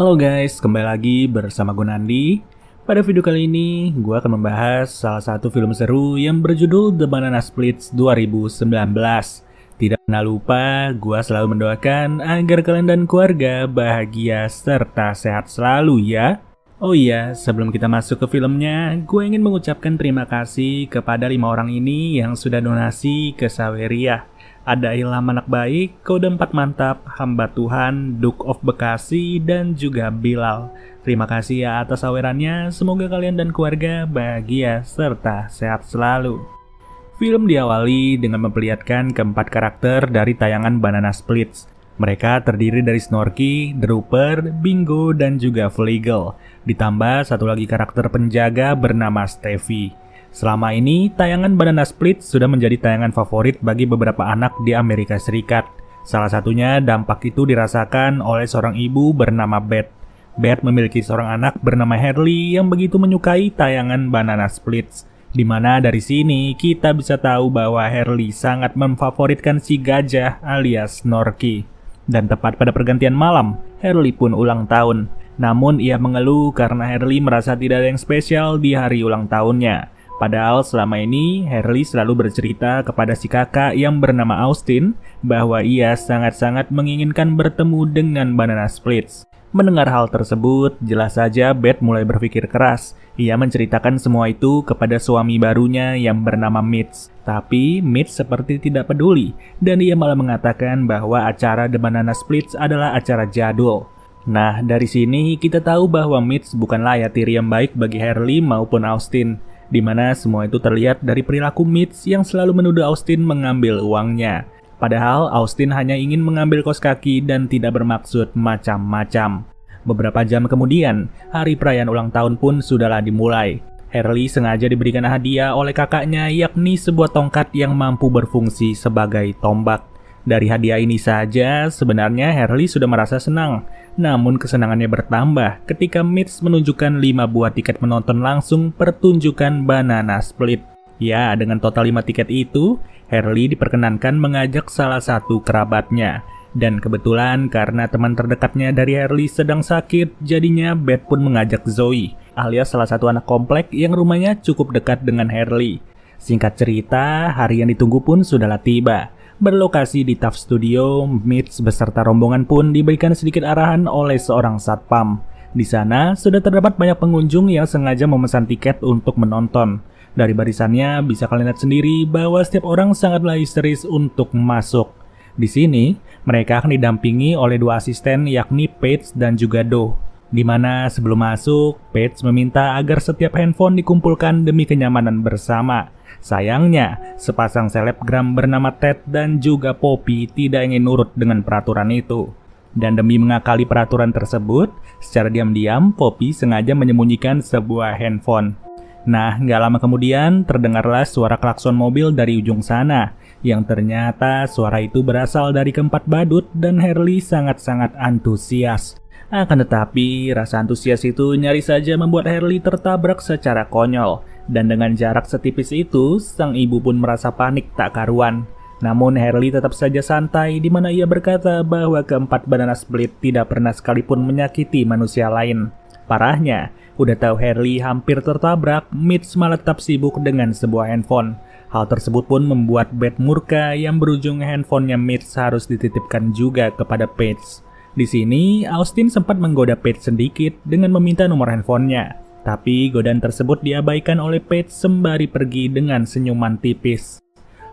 Halo guys, kembali lagi bersama gue Nandi. Pada video kali ini, gue akan membahas salah satu film seru yang berjudul The Banana Splits 2019. Tidak pernah lupa, gue selalu mendoakan agar kalian dan keluarga bahagia serta sehat selalu ya. Oh iya, sebelum kita masuk ke filmnya, gue ingin mengucapkan terima kasih kepada lima orang ini yang sudah donasi ke Saweria ada Ilham Anak Baik, Kode Empat Mantap, Hamba Tuhan, Duke of Bekasi, dan juga Bilal. Terima kasih ya atas awerannya. semoga kalian dan keluarga bahagia serta sehat selalu. Film diawali dengan memperlihatkan keempat karakter dari tayangan Banana Splits. Mereka terdiri dari Snorky, Drooper, Bingo, dan juga Fleagle. Ditambah satu lagi karakter penjaga bernama Stevie. Selama ini, tayangan Banana Split sudah menjadi tayangan favorit bagi beberapa anak di Amerika Serikat. Salah satunya dampak itu dirasakan oleh seorang ibu bernama Beth. Beth memiliki seorang anak bernama Harley yang begitu menyukai tayangan Banana Split. Dimana dari sini kita bisa tahu bahwa Harley sangat memfavoritkan si gajah alias Norky. Dan tepat pada pergantian malam, Harley pun ulang tahun. Namun ia mengeluh karena Harley merasa tidak ada yang spesial di hari ulang tahunnya. Padahal selama ini Harley selalu bercerita kepada si kakak yang bernama Austin bahwa ia sangat-sangat menginginkan bertemu dengan Banana Splits. Mendengar hal tersebut, jelas saja Beth mulai berpikir keras. Ia menceritakan semua itu kepada suami barunya yang bernama Mitch. Tapi Mitch seperti tidak peduli, dan ia malah mengatakan bahwa acara The Banana Splits adalah acara jadul. Nah, dari sini kita tahu bahwa Mitch bukanlah ayah yang baik bagi Harley maupun Austin di mana semua itu terlihat dari perilaku Mitch yang selalu menuduh Austin mengambil uangnya. Padahal Austin hanya ingin mengambil kos kaki dan tidak bermaksud macam-macam. Beberapa jam kemudian, hari perayaan ulang tahun pun sudahlah dimulai. Harley sengaja diberikan hadiah oleh kakaknya yakni sebuah tongkat yang mampu berfungsi sebagai tombak. Dari hadiah ini saja, sebenarnya Harley sudah merasa senang. Namun kesenangannya bertambah ketika Mitch menunjukkan 5 buah tiket menonton langsung pertunjukan Banana Split. Ya, dengan total 5 tiket itu, Harley diperkenankan mengajak salah satu kerabatnya. Dan kebetulan karena teman terdekatnya dari Harley sedang sakit, jadinya Beth pun mengajak Zoe, alias salah satu anak komplek yang rumahnya cukup dekat dengan Harley. Singkat cerita, hari yang ditunggu pun sudahlah tiba berlokasi di TAF Studio, Mitch beserta rombongan pun diberikan sedikit arahan oleh seorang satpam. Di sana, sudah terdapat banyak pengunjung yang sengaja memesan tiket untuk menonton. Dari barisannya, bisa kalian lihat sendiri bahwa setiap orang sangatlah histeris untuk masuk. Di sini, mereka akan didampingi oleh dua asisten yakni Page dan juga Do. Di mana sebelum masuk, Page meminta agar setiap handphone dikumpulkan demi kenyamanan bersama. Sayangnya, sepasang selebgram bernama Ted dan juga Poppy tidak ingin nurut dengan peraturan itu. Dan demi mengakali peraturan tersebut, secara diam-diam Poppy sengaja menyembunyikan sebuah handphone. Nah, nggak lama kemudian terdengarlah suara klakson mobil dari ujung sana, yang ternyata suara itu berasal dari keempat badut dan Harley sangat-sangat antusias akan tetapi, rasa antusias itu nyaris saja membuat Harley tertabrak secara konyol, dan dengan jarak setipis itu, sang ibu pun merasa panik tak karuan. Namun Harley tetap saja santai di mana ia berkata bahwa keempat banana split tidak pernah sekalipun menyakiti manusia lain. Parahnya, udah tahu Harley hampir tertabrak, Mitch malah tetap sibuk dengan sebuah handphone. Hal tersebut pun membuat Beth murka yang berujung handphonenya Mitch harus dititipkan juga kepada Paige. Di sini, Austin sempat menggoda Pete sedikit dengan meminta nomor handphonenya. Tapi godaan tersebut diabaikan oleh Pete sembari pergi dengan senyuman tipis.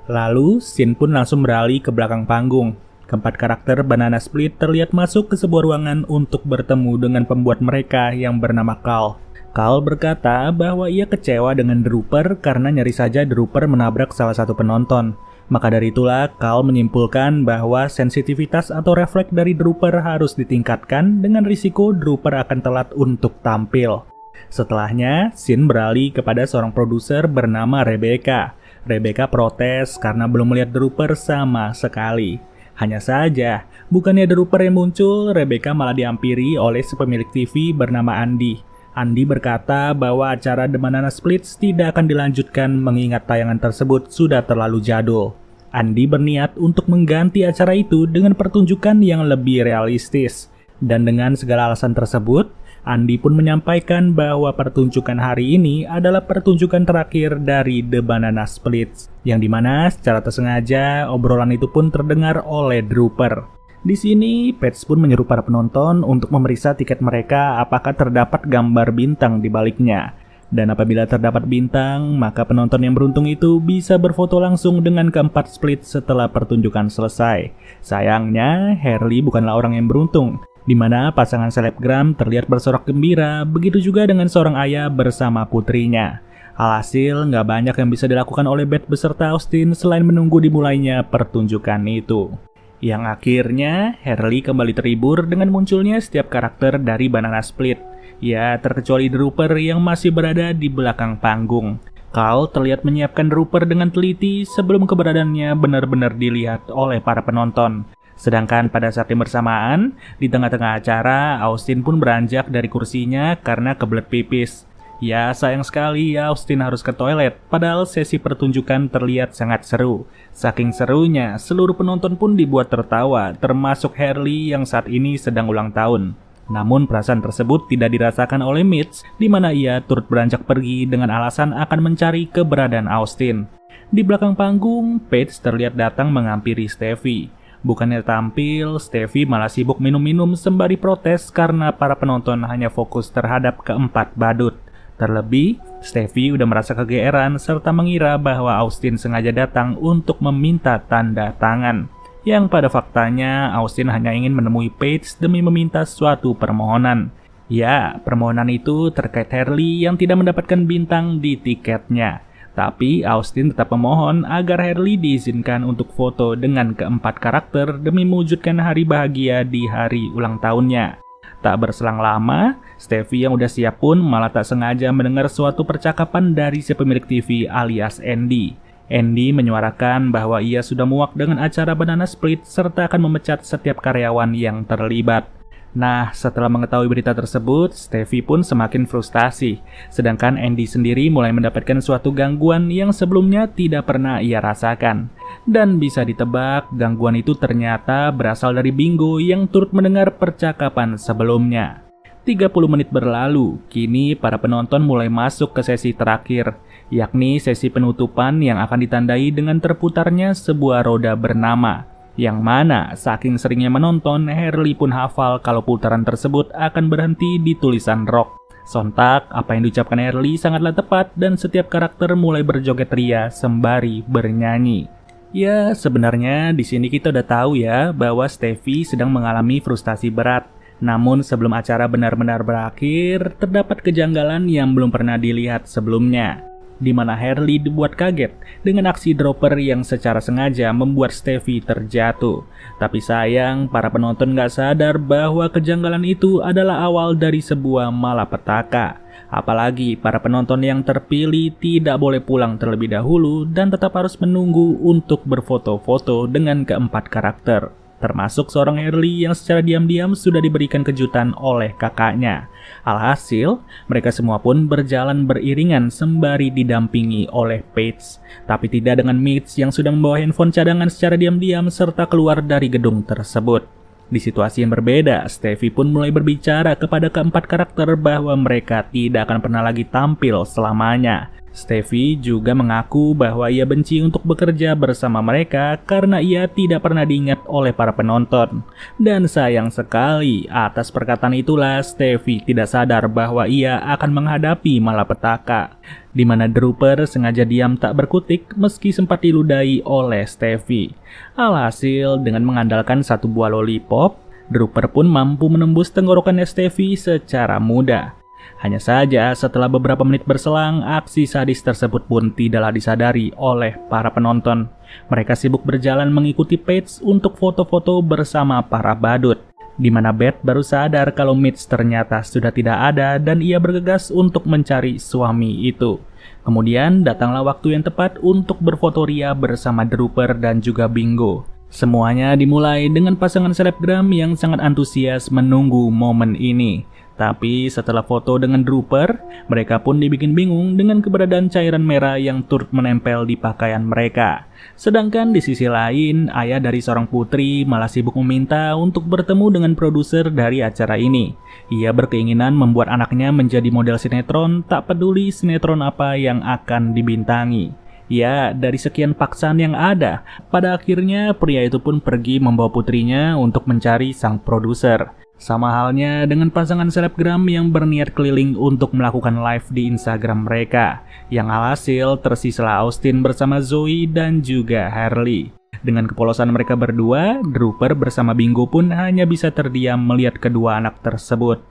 Lalu, Sin pun langsung beralih ke belakang panggung. Keempat karakter Banana Split terlihat masuk ke sebuah ruangan untuk bertemu dengan pembuat mereka yang bernama Carl. Carl berkata bahwa ia kecewa dengan Drooper karena nyaris saja Drooper menabrak salah satu penonton. Maka dari itulah, Carl menyimpulkan bahwa sensitivitas atau refleks dari drooper harus ditingkatkan dengan risiko drooper akan telat untuk tampil. Setelahnya, Sin beralih kepada seorang produser bernama Rebecca. Rebecca protes karena belum melihat Drooper sama sekali. Hanya saja, bukannya Drooper yang muncul, Rebecca malah diampiri oleh sepemilik TV bernama Andy. Andi berkata bahwa acara The Banana Splits tidak akan dilanjutkan mengingat tayangan tersebut sudah terlalu jadul. Andi berniat untuk mengganti acara itu dengan pertunjukan yang lebih realistis. Dan dengan segala alasan tersebut, Andi pun menyampaikan bahwa pertunjukan hari ini adalah pertunjukan terakhir dari The Banana Splits, yang dimana secara tersengaja obrolan itu pun terdengar oleh Drooper. Di sini, Pets pun menyeru para penonton untuk memeriksa tiket mereka apakah terdapat gambar bintang di baliknya. Dan apabila terdapat bintang, maka penonton yang beruntung itu bisa berfoto langsung dengan keempat split setelah pertunjukan selesai. Sayangnya, Harley bukanlah orang yang beruntung, di mana pasangan selebgram terlihat bersorak gembira, begitu juga dengan seorang ayah bersama putrinya. Alhasil, nggak banyak yang bisa dilakukan oleh Beth beserta Austin selain menunggu dimulainya pertunjukan itu yang akhirnya Harley kembali terhibur dengan munculnya setiap karakter dari Banana Split. Ya, terkecuali Drooper yang masih berada di belakang panggung. Carl terlihat menyiapkan Drooper dengan teliti sebelum keberadaannya benar-benar dilihat oleh para penonton. Sedangkan pada saat yang bersamaan, di tengah-tengah acara, Austin pun beranjak dari kursinya karena kebelet pipis. Ya, sayang sekali Austin harus ke toilet, padahal sesi pertunjukan terlihat sangat seru. Saking serunya, seluruh penonton pun dibuat tertawa, termasuk Harley yang saat ini sedang ulang tahun. Namun perasaan tersebut tidak dirasakan oleh Mitch, di mana ia turut beranjak pergi dengan alasan akan mencari keberadaan Austin. Di belakang panggung, Paige terlihat datang menghampiri Stevie. Bukannya tampil, Stevie malah sibuk minum-minum sembari protes karena para penonton hanya fokus terhadap keempat badut. Terlebih, Steffi udah merasa kegeeran serta mengira bahwa Austin sengaja datang untuk meminta tanda tangan. Yang pada faktanya, Austin hanya ingin menemui Paige demi meminta suatu permohonan. Ya, permohonan itu terkait Harley yang tidak mendapatkan bintang di tiketnya. Tapi Austin tetap memohon agar Harley diizinkan untuk foto dengan keempat karakter demi mewujudkan hari bahagia di hari ulang tahunnya. Tak berselang lama, Stevie yang udah siap pun malah tak sengaja mendengar suatu percakapan dari si pemilik TV alias Andy. Andy menyuarakan bahwa ia sudah muak dengan acara banana split serta akan memecat setiap karyawan yang terlibat. Nah, setelah mengetahui berita tersebut, Stevie pun semakin frustasi. Sedangkan Andy sendiri mulai mendapatkan suatu gangguan yang sebelumnya tidak pernah ia rasakan. Dan bisa ditebak, gangguan itu ternyata berasal dari Bingo yang turut mendengar percakapan sebelumnya. 30 menit berlalu, kini para penonton mulai masuk ke sesi terakhir, yakni sesi penutupan yang akan ditandai dengan terputarnya sebuah roda bernama yang mana saking seringnya menonton, Harley pun hafal kalau putaran tersebut akan berhenti di tulisan rock. Sontak, apa yang diucapkan Harley sangatlah tepat dan setiap karakter mulai berjoget ria sembari bernyanyi. Ya, sebenarnya di sini kita udah tahu ya bahwa Stevie sedang mengalami frustasi berat. Namun sebelum acara benar-benar berakhir, terdapat kejanggalan yang belum pernah dilihat sebelumnya di mana Harley dibuat kaget dengan aksi dropper yang secara sengaja membuat Stevie terjatuh. Tapi sayang, para penonton gak sadar bahwa kejanggalan itu adalah awal dari sebuah malapetaka. Apalagi para penonton yang terpilih tidak boleh pulang terlebih dahulu dan tetap harus menunggu untuk berfoto-foto dengan keempat karakter termasuk seorang Early yang secara diam-diam sudah diberikan kejutan oleh kakaknya. Alhasil, mereka semua pun berjalan beriringan sembari didampingi oleh Paige, tapi tidak dengan Mitch yang sudah membawa handphone cadangan secara diam-diam serta keluar dari gedung tersebut. Di situasi yang berbeda, Stevie pun mulai berbicara kepada keempat karakter bahwa mereka tidak akan pernah lagi tampil selamanya. Stevie juga mengaku bahwa ia benci untuk bekerja bersama mereka karena ia tidak pernah diingat oleh para penonton. Dan sayang sekali, atas perkataan itulah Stevie tidak sadar bahwa ia akan menghadapi malapetaka, di mana Drooper sengaja diam tak berkutik meski sempat diludahi oleh Stevie. Alhasil, dengan mengandalkan satu buah lollipop, Drooper pun mampu menembus tenggorokan Stevie secara mudah. Hanya saja setelah beberapa menit berselang, aksi sadis tersebut pun tidaklah disadari oleh para penonton. Mereka sibuk berjalan mengikuti page untuk foto-foto bersama para badut. Di mana Beth baru sadar kalau Mitch ternyata sudah tidak ada dan ia bergegas untuk mencari suami itu. Kemudian datanglah waktu yang tepat untuk berfoto ria bersama Drooper dan juga Bingo. Semuanya dimulai dengan pasangan selebgram yang sangat antusias menunggu momen ini. Tapi setelah foto dengan Drooper, mereka pun dibikin bingung dengan keberadaan cairan merah yang turut menempel di pakaian mereka. Sedangkan di sisi lain, ayah dari seorang putri malah sibuk meminta untuk bertemu dengan produser dari acara ini. Ia berkeinginan membuat anaknya menjadi model sinetron, tak peduli sinetron apa yang akan dibintangi. Ya, dari sekian paksaan yang ada, pada akhirnya pria itu pun pergi membawa putrinya untuk mencari sang produser. Sama halnya dengan pasangan selebgram yang berniat keliling untuk melakukan live di Instagram mereka, yang alhasil tersislah Austin bersama Zoe dan juga Harley. Dengan kepolosan mereka berdua, Drooper bersama Bingo pun hanya bisa terdiam melihat kedua anak tersebut.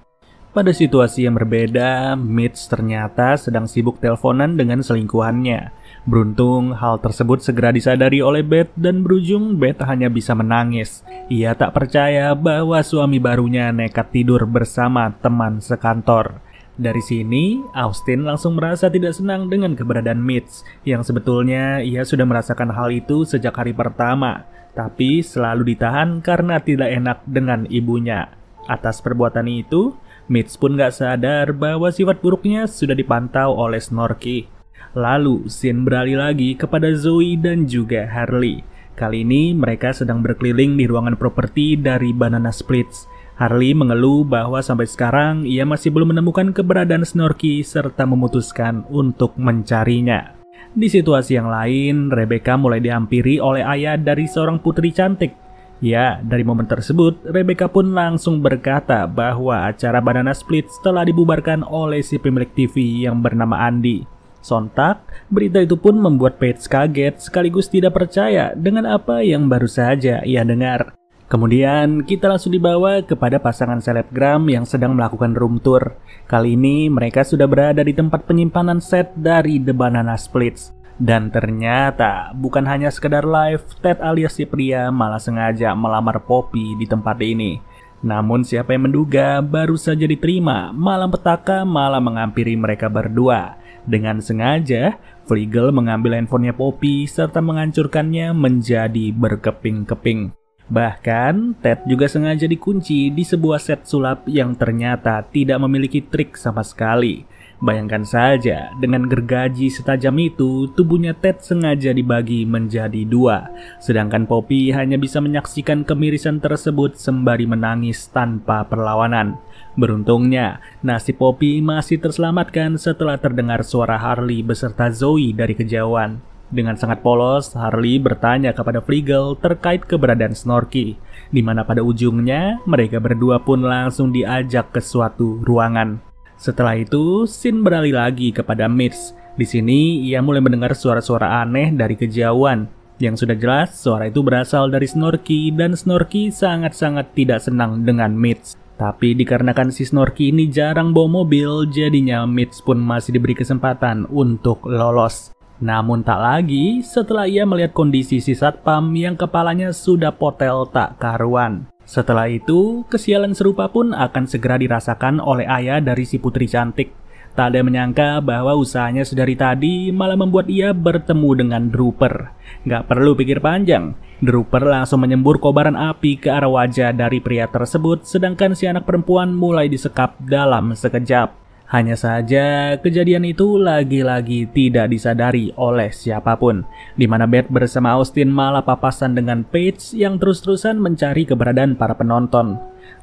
Pada situasi yang berbeda, Mitch ternyata sedang sibuk teleponan dengan selingkuhannya. Beruntung, hal tersebut segera disadari oleh Beth dan berujung Beth hanya bisa menangis. Ia tak percaya bahwa suami barunya nekat tidur bersama teman sekantor. Dari sini, Austin langsung merasa tidak senang dengan keberadaan Mitch, yang sebetulnya ia sudah merasakan hal itu sejak hari pertama, tapi selalu ditahan karena tidak enak dengan ibunya. Atas perbuatan itu, Mitch pun gak sadar bahwa sifat buruknya sudah dipantau oleh Snorky. Lalu, Zin beralih lagi kepada Zoe dan juga Harley. Kali ini mereka sedang berkeliling di ruangan properti dari Banana Splits. Harley mengeluh bahwa sampai sekarang ia masih belum menemukan keberadaan Snorky serta memutuskan untuk mencarinya. Di situasi yang lain, Rebecca mulai dihampiri oleh ayah dari seorang putri cantik. Ya, dari momen tersebut, Rebecca pun langsung berkata bahwa acara Banana Split telah dibubarkan oleh si pemilik TV yang bernama Andy. Sontak, berita itu pun membuat Page kaget sekaligus tidak percaya dengan apa yang baru saja ia dengar. Kemudian, kita langsung dibawa kepada pasangan selebgram yang sedang melakukan room tour. Kali ini, mereka sudah berada di tempat penyimpanan set dari The Banana Splits. Dan ternyata, bukan hanya sekedar live, Ted alias si pria malah sengaja melamar Poppy di tempat ini. Namun siapa yang menduga, baru saja diterima, malam petaka malah menghampiri mereka berdua. Dengan sengaja, Fliegel mengambil handphonenya Poppy serta menghancurkannya menjadi berkeping-keping. Bahkan, Ted juga sengaja dikunci di sebuah set sulap yang ternyata tidak memiliki trik sama sekali. Bayangkan saja, dengan gergaji setajam itu, tubuhnya Ted sengaja dibagi menjadi dua. Sedangkan Poppy hanya bisa menyaksikan kemirisan tersebut sembari menangis tanpa perlawanan. Beruntungnya, nasib Poppy masih terselamatkan setelah terdengar suara Harley beserta Zoe dari kejauhan. Dengan sangat polos, Harley bertanya kepada Fliegel terkait keberadaan Snorky, di mana pada ujungnya mereka berdua pun langsung diajak ke suatu ruangan. Setelah itu, Sin beralih lagi kepada Mitch. Di sini, ia mulai mendengar suara-suara aneh dari kejauhan, yang sudah jelas, suara itu berasal dari Snorky dan Snorky sangat-sangat tidak senang dengan Mitch. Tapi dikarenakan si Snorky ini jarang bawa mobil, jadinya Mitch pun masih diberi kesempatan untuk lolos. Namun tak lagi setelah ia melihat kondisi si Satpam yang kepalanya sudah potel tak karuan. Setelah itu, kesialan serupa pun akan segera dirasakan oleh ayah dari si putri cantik. Tak ada yang menyangka bahwa usahanya sedari tadi malah membuat ia bertemu dengan Druper. Gak perlu pikir panjang, Druper langsung menyembur kobaran api ke arah wajah dari pria tersebut sedangkan si anak perempuan mulai disekap dalam sekejap. Hanya saja kejadian itu lagi-lagi tidak disadari oleh siapapun, di mana Beth bersama Austin malah papasan dengan Paige yang terus-terusan mencari keberadaan para penonton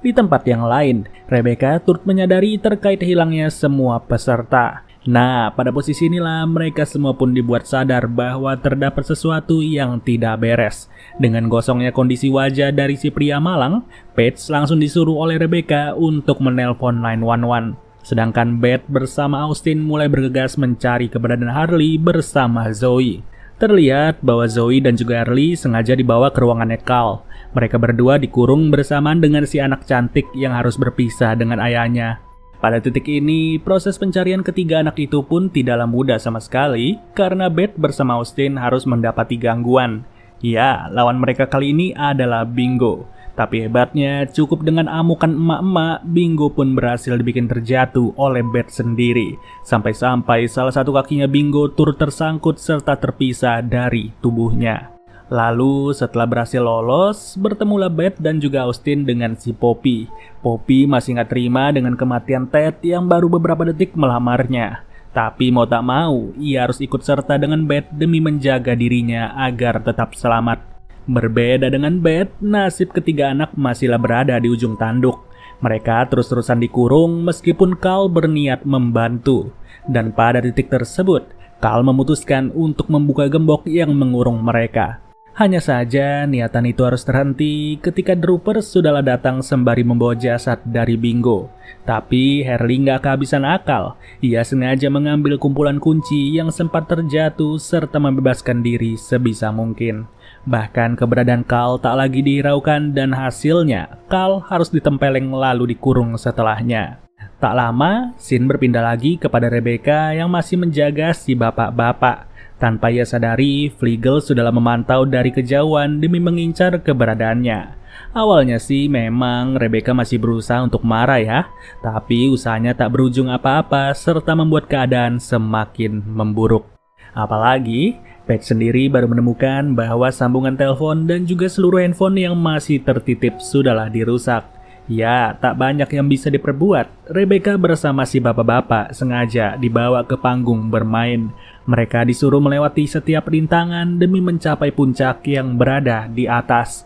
di tempat yang lain. Rebecca turut menyadari terkait hilangnya semua peserta. Nah, pada posisi inilah mereka semua pun dibuat sadar bahwa terdapat sesuatu yang tidak beres. Dengan gosongnya kondisi wajah dari si pria malang, Paige langsung disuruh oleh Rebecca untuk menelpon 911. Sedangkan Beth bersama Austin mulai bergegas mencari keberadaan Harley bersama Zoe. Terlihat bahwa Zoe dan juga Harley sengaja dibawa ke ruangan Carl. Mereka berdua dikurung bersamaan dengan si anak cantik yang harus berpisah dengan ayahnya. Pada titik ini, proses pencarian ketiga anak itu pun tidaklah mudah sama sekali karena Beth bersama Austin harus mendapati gangguan. Ya, lawan mereka kali ini adalah Bingo. Tapi hebatnya, cukup dengan amukan emak-emak, Bingo pun berhasil dibikin terjatuh oleh Beth sendiri. Sampai-sampai salah satu kakinya Bingo turut tersangkut serta terpisah dari tubuhnya. Lalu setelah berhasil lolos, bertemulah Beth dan juga Austin dengan si Poppy. Poppy masih nggak terima dengan kematian Ted yang baru beberapa detik melamarnya. Tapi mau tak mau, ia harus ikut serta dengan Beth demi menjaga dirinya agar tetap selamat. Berbeda dengan Beth, nasib ketiga anak masihlah berada di ujung tanduk. Mereka terus-terusan dikurung meskipun Carl berniat membantu. Dan pada titik tersebut, Carl memutuskan untuk membuka gembok yang mengurung mereka. Hanya saja, niatan itu harus terhenti ketika Drooper sudahlah datang sembari membawa jasad dari Bingo. Tapi Herling gak kehabisan akal. Ia sengaja mengambil kumpulan kunci yang sempat terjatuh serta membebaskan diri sebisa mungkin. Bahkan keberadaan Kal tak lagi dihiraukan dan hasilnya, Kal harus ditempeleng lalu dikurung setelahnya. Tak lama, Sin berpindah lagi kepada Rebecca yang masih menjaga si bapak-bapak. Tanpa ia sadari, Fliegel sudah memantau dari kejauhan demi mengincar keberadaannya. Awalnya sih memang Rebecca masih berusaha untuk marah ya, tapi usahanya tak berujung apa-apa serta membuat keadaan semakin memburuk. Apalagi, Pat sendiri baru menemukan bahwa sambungan telepon dan juga seluruh handphone yang masih tertitip sudahlah dirusak. Ya, tak banyak yang bisa diperbuat. Rebecca bersama si bapak-bapak sengaja dibawa ke panggung bermain mereka disuruh melewati setiap rintangan demi mencapai puncak yang berada di atas.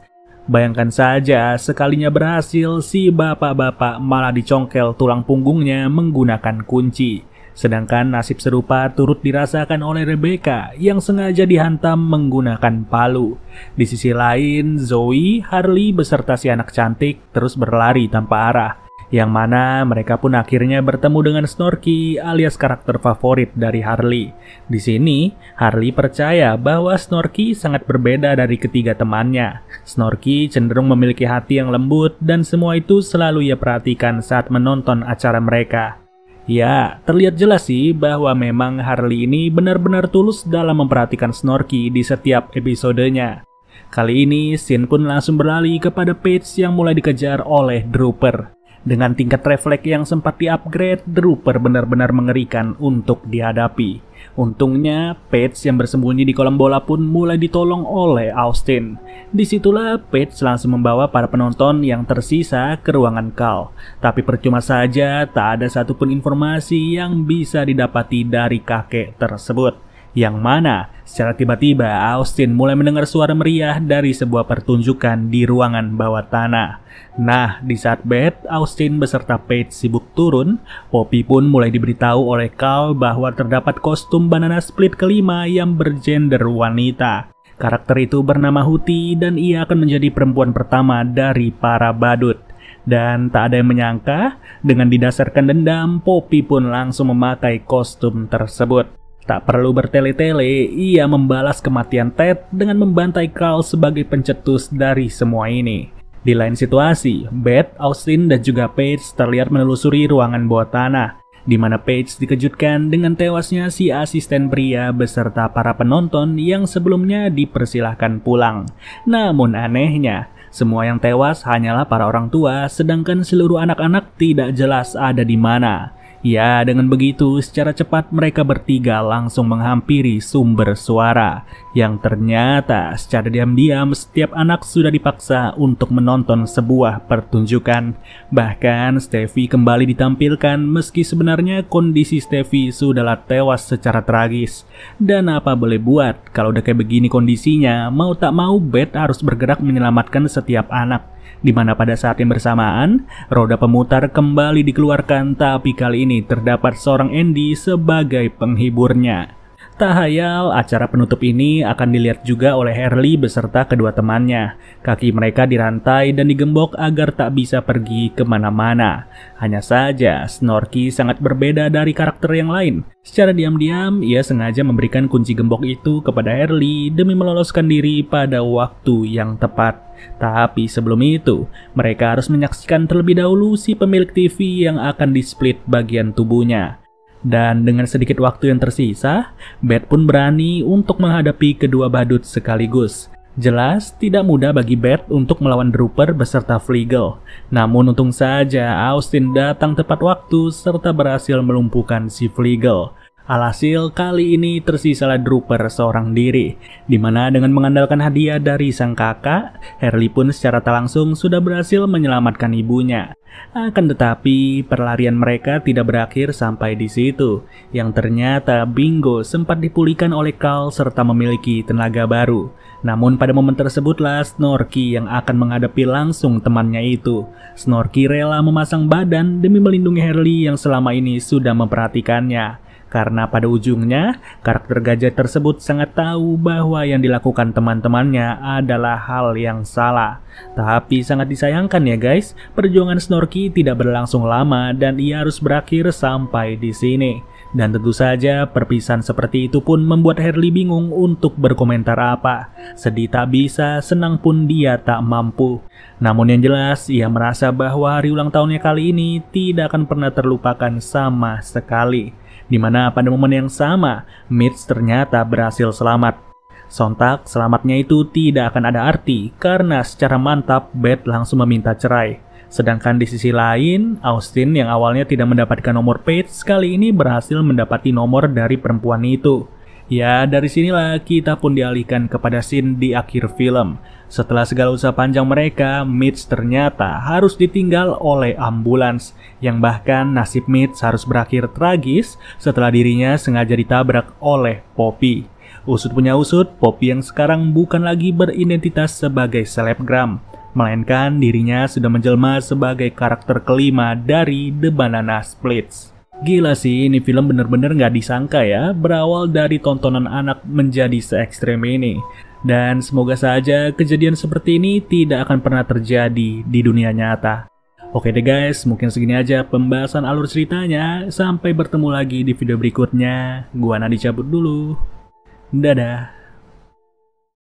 Bayangkan saja, sekalinya berhasil, si bapak-bapak malah dicongkel tulang punggungnya menggunakan kunci. Sedangkan nasib serupa turut dirasakan oleh Rebecca yang sengaja dihantam menggunakan palu. Di sisi lain, Zoe, Harley beserta si anak cantik terus berlari tanpa arah yang mana mereka pun akhirnya bertemu dengan Snorky alias karakter favorit dari Harley. Di sini, Harley percaya bahwa Snorky sangat berbeda dari ketiga temannya. Snorky cenderung memiliki hati yang lembut dan semua itu selalu ia perhatikan saat menonton acara mereka. Ya, terlihat jelas sih bahwa memang Harley ini benar-benar tulus dalam memperhatikan Snorky di setiap episodenya. Kali ini, Sin pun langsung berlari kepada Paige yang mulai dikejar oleh Drooper. Dengan tingkat refleks yang sempat diupgrade, Drooper benar-benar mengerikan untuk dihadapi. Untungnya, Page yang bersembunyi di kolam bola pun mulai ditolong oleh Austin. Disitulah Page langsung membawa para penonton yang tersisa ke ruangan Cal. Tapi percuma saja, tak ada satupun informasi yang bisa didapati dari kakek tersebut yang mana secara tiba-tiba Austin mulai mendengar suara meriah dari sebuah pertunjukan di ruangan bawah tanah. Nah, di saat bed Austin beserta Paige sibuk turun, Poppy pun mulai diberitahu oleh Carl bahwa terdapat kostum banana split kelima yang bergender wanita. Karakter itu bernama Huti dan ia akan menjadi perempuan pertama dari para badut. Dan tak ada yang menyangka, dengan didasarkan dendam, Poppy pun langsung memakai kostum tersebut. Tak perlu bertele-tele, ia membalas kematian Ted dengan membantai Carl sebagai pencetus dari semua ini. Di lain situasi, Beth, Austin, dan juga Paige terlihat menelusuri ruangan bawah tanah, di mana Paige dikejutkan dengan tewasnya si asisten pria beserta para penonton yang sebelumnya dipersilahkan pulang. Namun anehnya, semua yang tewas hanyalah para orang tua, sedangkan seluruh anak-anak tidak jelas ada di mana. Ya, dengan begitu, secara cepat mereka bertiga langsung menghampiri sumber suara. Yang ternyata, secara diam-diam, setiap anak sudah dipaksa untuk menonton sebuah pertunjukan. Bahkan, Stevie kembali ditampilkan meski sebenarnya kondisi Stevie sudahlah tewas secara tragis. Dan apa boleh buat, kalau udah kayak begini kondisinya, mau tak mau Beth harus bergerak menyelamatkan setiap anak di mana pada saat yang bersamaan, roda pemutar kembali dikeluarkan tapi kali ini terdapat seorang Andy sebagai penghiburnya. Tak hayal, acara penutup ini akan dilihat juga oleh Harley beserta kedua temannya. Kaki mereka dirantai dan digembok agar tak bisa pergi kemana-mana. Hanya saja, Snorky sangat berbeda dari karakter yang lain. Secara diam-diam, ia sengaja memberikan kunci gembok itu kepada Harley demi meloloskan diri pada waktu yang tepat. Tapi sebelum itu, mereka harus menyaksikan terlebih dahulu si pemilik TV yang akan di-split bagian tubuhnya. Dan dengan sedikit waktu yang tersisa, Bat pun berani untuk menghadapi kedua badut sekaligus. Jelas tidak mudah bagi Bat untuk melawan Drooper beserta Flegel. Namun untung saja Austin datang tepat waktu serta berhasil melumpuhkan si Flegel. Alhasil kali ini tersisalah Drooper seorang diri, Dimana dengan mengandalkan hadiah dari sang kakak, Harley pun secara tak langsung sudah berhasil menyelamatkan ibunya. Akan tetapi, perlarian mereka tidak berakhir sampai di situ, yang ternyata Bingo sempat dipulihkan oleh Carl serta memiliki tenaga baru. Namun pada momen tersebutlah Snorky yang akan menghadapi langsung temannya itu. Snorky rela memasang badan demi melindungi Harley yang selama ini sudah memperhatikannya karena pada ujungnya karakter gajah tersebut sangat tahu bahwa yang dilakukan teman-temannya adalah hal yang salah. Tapi sangat disayangkan ya guys, perjuangan Snorky tidak berlangsung lama dan ia harus berakhir sampai di sini. Dan tentu saja perpisahan seperti itu pun membuat Herli bingung untuk berkomentar apa. Sedih tak bisa, senang pun dia tak mampu. Namun yang jelas, ia merasa bahwa hari ulang tahunnya kali ini tidak akan pernah terlupakan sama sekali di mana pada momen yang sama, Mitch ternyata berhasil selamat. Sontak, selamatnya itu tidak akan ada arti karena secara mantap Beth langsung meminta cerai. Sedangkan di sisi lain, Austin yang awalnya tidak mendapatkan nomor Paige sekali ini berhasil mendapati nomor dari perempuan itu. Ya, dari sinilah kita pun dialihkan kepada scene di akhir film, setelah segala usaha panjang mereka, Mitch ternyata harus ditinggal oleh ambulans yang bahkan nasib Mitch harus berakhir tragis setelah dirinya sengaja ditabrak oleh Poppy. Usut punya usut, Poppy yang sekarang bukan lagi beridentitas sebagai selebgram, melainkan dirinya sudah menjelma sebagai karakter kelima dari The Banana Splits. Gila sih, ini film bener-bener gak disangka ya, berawal dari tontonan anak menjadi se-ekstrem ini. Dan semoga saja kejadian seperti ini tidak akan pernah terjadi di dunia nyata. Oke deh guys, mungkin segini aja pembahasan alur ceritanya. Sampai bertemu lagi di video berikutnya. Gua Nadi cabut dulu. Dadah.